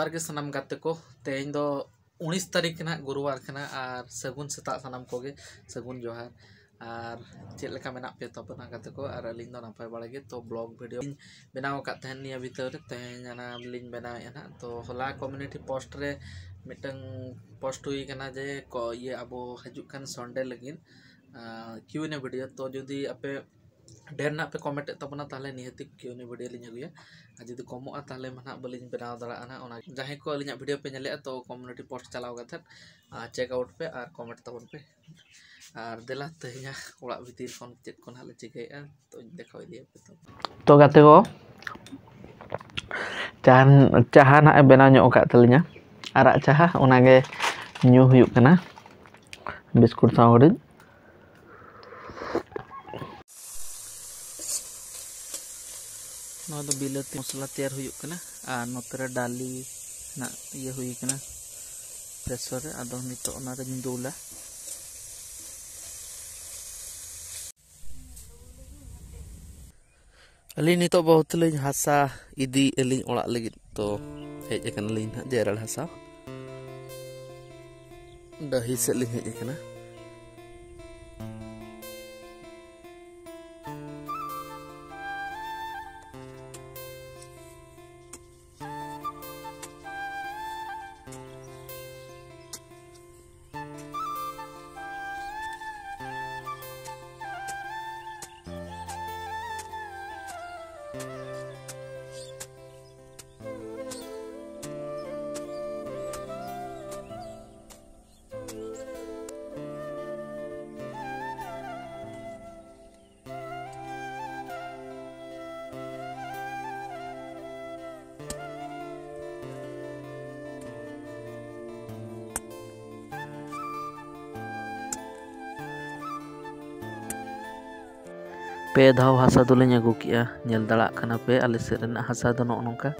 जोहार के सनाम गाते को तेज दो उन्नीस तारीख ना गुरुवार खना और सगुन सेता सनाम को गे सगुन जोहार और चलका मेना पे तपना गाते को और अली नपाय बड़े तो ब्लॉग वीडियो बनाओ का तहन निया भीतर तेज आना बनाए ना तो होला कम्युनिटी पोस्ट रे मिटंग पोस्ट हुई कना जे को ये अब हजुन खान संडे लगिन क्यों ने वीडियो तो जुदी अपे Dernak pe komet ta puna ta le nihe tik kiyo ni bode linya guya, aji tik komo a ta mana bole linya pedang ta le ana ona jahe ko linya bode pe nyale ato komono di post kala wakat ah, her, a cek out pe a komet ta pun pe, a dela te hinya ura biti fon tik kon hal le cek e a to nde kawai dia pe ta. To ka cahan cahan a e bena nyo oka te linya, a ra cahan ona ge nyo kena, biskur sa wodi, noh itu bilat masala tiar huyuk kena, ah notera dali, na iya huyuk kena, pressure ya, aduh nito nara jendola. Alin nito bahut lagi hasa, idi alin olah lagi to, hejakan alin jeral hasa, dah hisel alin hejakan ᱯᱮ ᱫᱷᱟᱣ ᱦᱟᱥᱟ ᱫᱚᱞᱤᱧ ᱟᱹᱜᱩ ᱠᱮᱜᱼᱟ ᱧᱮᱞ ᱫᱟᱲᱮᱭᱟᱜ ᱠᱟᱱᱟ ᱯᱮ ᱟᱞᱮ ᱥᱮᱫ ᱨᱮᱱᱟᱜ ᱦᱟᱥᱟ ᱫᱚ ᱱᱚᱜᱼᱚ ᱱᱚᱝᱠᱟ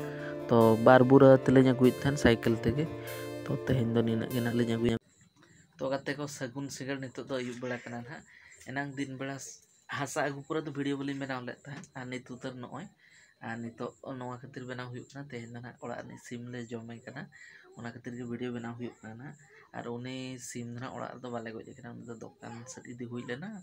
ᱛᱚ ᱵᱟᱨ ᱵᱩᱨᱟᱹ ᱛᱮᱞᱤᱧ ᱟᱹᱜᱩᱭᱮᱫ ᱛᱟᱦᱮᱱ ᱥᱟᱭᱠᱮᱞ ᱛᱮᱜᱮ ᱛᱚ ᱛᱮᱦᱮᱧ ᱫᱚ ᱱᱤᱱᱟᱹᱜ ᱜᱮ ᱱᱟᱜ ᱞᱤᱧ ᱟᱹᱜᱩᱭᱟ ᱛᱚ ᱜᱟᱛᱮ ᱠᱚ ᱥᱟᱹᱜᱩᱱ ᱥᱤᱜᱟᱹᱲ ᱱᱤᱛᱚᱜ ᱫᱚ ᱟᱹᱭᱩᱵ ᱵᱮᱲᱟ ᱠᱟᱱᱟ ᱱᱟᱜ ᱮᱱᱟᱝ ᱫᱤᱱ ᱵᱮᱲᱟ ᱦᱟᱥᱟ ᱟᱹᱜᱩ ᱯᱚᱨᱮ ᱫᱚ ᱵᱷᱤᱰᱤᱭᱳ ᱵᱟᱹᱞᱤᱧ ᱵᱮᱱᱟᱣ ᱞᱮᱫ ᱛᱟᱦᱮᱸᱫ ᱟᱨ ᱱᱤᱛ ᱩᱛᱟᱹᱨ ᱱᱚᱜᱼᱚᱭ ᱟᱨ ᱱᱤᱛᱚᱜ ᱱᱚᱣᱟ ᱠᱷᱟᱹᱛᱤᱨ ᱵᱮᱱᱟᱣ ᱦᱩᱭᱩᱜ ᱠᱟᱱᱟ ᱛᱮᱦᱮᱧ ᱫᱚ ᱱᱟᱜ ᱚᱲᱟᱜ ᱨᱮᱱᱤᱡ ᱥᱤᱢ ᱞᱮ ᱡᱚᱢᱮ ᱠᱟᱱᱟ ᱚᱱᱟ ᱠᱷᱟᱹᱛᱤᱨ ᱜᱮ ᱵᱷᱤᱰᱤᱭᱳ ᱵᱮᱱᱟᱣ ᱦᱩᱭᱩᱜ ᱠᱟᱱᱟ ᱱᱟᱜ ᱟᱨ ᱩᱱᱤ ᱥᱤᱢ ᱫᱚ ᱱᱟᱜ ᱚᱲᱟᱜ ᱨᱮᱫᱚ ᱵᱟᱞᱮ ᱜᱚᱡ ᱠᱟᱱᱟ ᱩᱱᱤ ᱫᱚ ᱫᱚᱠᱟᱱ ᱥᱮᱫ ᱤᱫᱤ ᱦᱩᱭ ᱞᱮᱱᱟ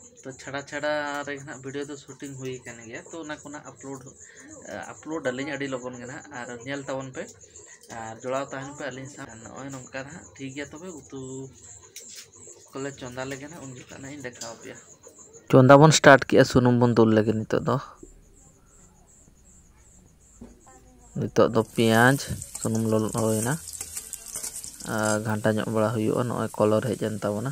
ᱛᱚ ᱪᱷᱟᱲᱟ ᱪᱷᱟᱲᱟ ᱨᱮᱜᱮ ᱱᱟᱜ ᱵᱷᱤᱰᱤᱭᱳ ᱫᱚ ᱥᱩᱴᱤᱝ ᱦᱩᱭ ᱟᱠᱟᱱ ᱜᱮᱭᱟ ᱛᱚ ᱚᱱᱟ ᱠᱚ ᱱᱟᱜ ᱟᱯᱞᱳᱰ ᱟᱯᱞᱳᱰ ᱟᱹᱞᱤᱧ ᱟᱹᱰᱤ ᱞᱚᱜᱚᱱ ᱜᱮ ᱱᱟᱜ ᱟᱨ ᱧᱮᱞ ᱛᱟᱵᱚᱱ ᱯᱮ ᱟᱨ ᱡᱚᱲᱟᱣ ᱛᱟᱦᱮᱱ ᱯᱮ ᱟᱹᱞᱤᱧ ᱥᱟᱶ ᱱᱚᱜᱼᱚᱭ ᱱᱚᱝᱠᱟ ᱱᱟᱜ ᱴᱷᱤᱠ ᱜᱮᱭᱟ ᱛᱚᱵᱮ ᱩᱛᱩ ᱠᱚᱞᱮ ᱪᱚᱸᱫᱟ ᱞᱮᱜᱮ ᱱᱟᱜ ᱩᱱ ᱡᱚᱠᱷᱚᱱ ᱱᱟᱜ ᱤᱧ ᱫᱮᱠᱷᱟᱣ ᱯᱮᱭᱟ ᱪᱚᱸᱫᱟ ᱵᱚᱱ ᱥᱴᱟᱨᱴ ᱠᱮᱜᱼᱟ ᱥᱩᱱᱩᱢ ᱵᱚᱱ ᱫᱩᱞ ᱞᱮᱜᱮ ᱱᱤᱛᱚᱜ ᱫᱚ ᱱᱤᱛᱚᱜ ᱫᱚ ᱯᱮᱸᱭᱟᱡᱽ ᱥᱩᱱᱩᱢ ᱞᱚᱞᱚ ᱦᱩᱭᱱᱟ ᱟᱨ ᱜᱷᱟᱱᱴᱟ ᱧᱚᱜ ᱵᱟᱲᱟ ᱦᱩᱭᱩᱜᱼᱟ ᱱᱚᱜᱼᱚᱭ ᱠᱚᱞᱚᱨ ᱦᱮᱡ ᱮᱱ ᱛᱟᱵᱚᱱᱟ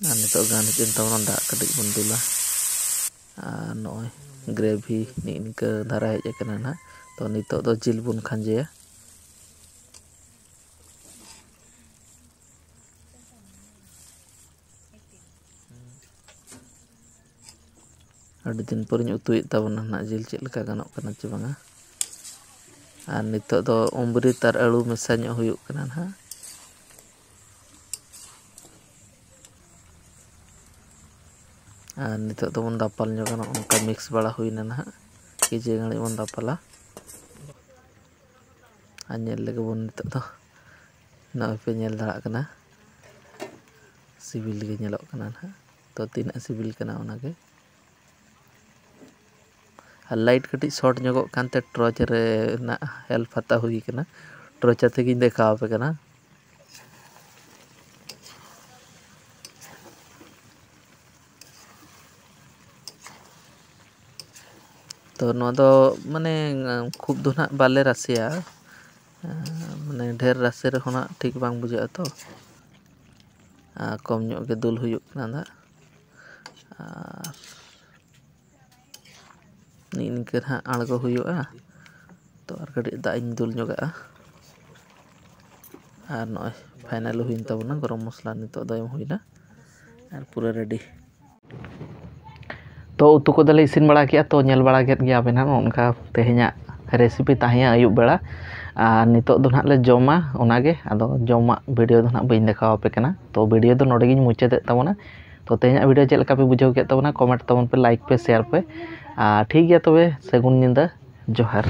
ane to gani cinta ona ndak kedik pun tula ano gravy ni ini ke darah aja kena nak. Tau ni tau to jil pun kan je ya ada tin pur nyu tuit tau na nak jil cik leka kanok kena cebang ha ane to umbri tar alu mesanya huyuk kena nak. ᱟᱨ ᱱᱤᱛᱚᱜ ᱫᱚᱵᱚᱱ ᱫᱟᱯᱟᱞ ᱧᱚᱜᱟ ᱱᱚᱝᱠᱟ mix ᱵᱟᱲᱟ ᱦᱩᱭᱱᱟ ᱱᱟᱦᱟᱜ ᱠᱤᱪᱷᱩ ᱜᱷᱟᱹᱲᱤᱡ ᱵᱚᱱ ᱫᱟᱯᱟᱞᱟ ᱟᱨ ᱧᱮᱞ ᱞᱮᱜᱮ ᱵᱚᱱ ᱱᱤᱛᱚᱜ ᱫᱚ ᱱᱚᱜᱼᱚᱭ ᱯᱮ ᱧᱮᱞ ᱫᱟᱲᱮᱭᱟᱜ ᱠᱟᱱᱟ सिविल के नलोक तो तीन सिविल के लाइट कटी शॉर्ट नगते टॉर्च हेल्प हता हुई टॉर्च तेगी देखापे ᱛᱚ ᱱᱚᱣᱟ ᱫᱚ ᱢᱟᱱᱮ ᱠᱷᱩᱵ ᱫᱚ ᱱᱟᱦᱟᱜ ᱵᱟᱞᱮ ᱨᱟᱥᱮᱭᱟ ᱢᱟᱱᱮ ᱰᱷᱮᱨ ᱨᱟᱥᱮ ᱨᱮᱦᱚᱸ ᱱᱟᱦᱟᱜ ᱴᱷᱤᱠ ᱵᱟᱝ ᱵᱩᱡᱷᱟᱹᱜᱼᱟ ᱛᱚ ᱟᱨ ᱠᱚᱢ ᱧᱚᱜ ᱜᱮ ᱫᱩᱞ ᱦᱩᱭᱩᱜ ᱠᱟᱱᱟ ᱱᱟᱦᱟᱜ ᱟᱨ ᱱᱤᱜ ᱱᱤᱝᱠᱟᱹ ᱱᱟᱦᱟᱜ ᱟᱬᱜᱚ ᱦᱩᱭᱩᱜᱼᱟ ᱛᱚ ᱟᱨ ᱠᱟᱹᱴᱤᱡ ᱫᱟᱜ ᱤᱧ ᱫᱩᱞ ᱧᱚᱜᱟᱜᱼᱟ ᱟᱨ ᱱᱚᱜᱼᱚᱭ ᱯᱷᱟᱭᱱᱟᱞ ᱦᱩᱭᱮᱱ ᱛᱟᱵᱚᱱᱟ ᱜᱚᱨᱚᱢ ᱢᱚᱥᱞᱟ ᱱᱤᱛᱚᱜ ᱫᱚ ᱮᱢ ᱦᱩᱭᱱᱟ ᱟᱨ ᱯᱩᱨᱟᱹ ᱨᱮᱰᱤ ᱛᱚ ᱩᱛᱩ ᱠᱚᱫᱚᱞᱮ ᱤᱥᱤᱱ ᱵᱟᱲᱟ ᱠᱮᱫᱼᱟ ᱛᱚ ᱧᱮᱞ ᱵᱟᱲᱟ ᱠᱮᱫ ᱜᱮᱭᱟᱵᱮᱱ ᱦᱟᱸᱜ ᱱᱚᱝᱠᱟ ᱛᱮᱦᱮᱧᱟᱜ ᱨᱮᱥᱤᱯᱤ ᱛᱟᱦᱮᱸᱭᱟ ᱟᱹᱭᱩᱵ ᱵᱮᱲᱟ ᱟᱨ ᱱᱤᱛᱚᱜ ᱫᱚ ᱦᱟᱸᱜ ᱞᱮ ᱡᱚᱢᱟ ᱚᱱᱟᱜᱮ ᱟᱫᱚ ᱡᱚᱢᱟᱜ ᱵᱷᱤᱰᱤᱭᱳ ᱫᱚ ᱦᱟᱸᱜ ᱵᱟᱹᱧ ᱫᱮᱠᱷᱟᱣᱟᱯᱮ ᱠᱟᱱᱟ ᱛᱚ ᱵᱷᱤᱰᱤᱭᱳ ᱫᱚ ᱱᱚᱰᱮᱜᱤᱧ ᱢᱩᱪᱟᱹᱫᱮᱫ ᱛᱟᱵᱚᱱᱟ ᱛᱚ ᱛᱮᱦᱮᱧᱟᱜ ᱵᱷᱤᱰᱤᱭᱳ ᱪᱮᱫ ᱞᱮᱠᱟ ᱯᱮ ᱵᱩᱡᱷᱟᱹᱣ ᱠᱮᱫ ᱛᱟᱵᱚᱱᱟ ᱠᱚᱢᱮᱱᱴ ᱛᱟᱵᱚᱱ ᱯᱮ ᱞᱟᱭᱤᱠ ᱯᱮ ᱥᱮᱭᱟᱨ ᱯᱮ ᱟᱨ ᱴᱷᱤᱠ ᱜᱮᱭᱟ ᱛᱚᱵᱮ ᱥᱟᱹᱜᱩᱱ ᱧᱤᱫᱟᱹ ᱡᱚᱦᱟᱨ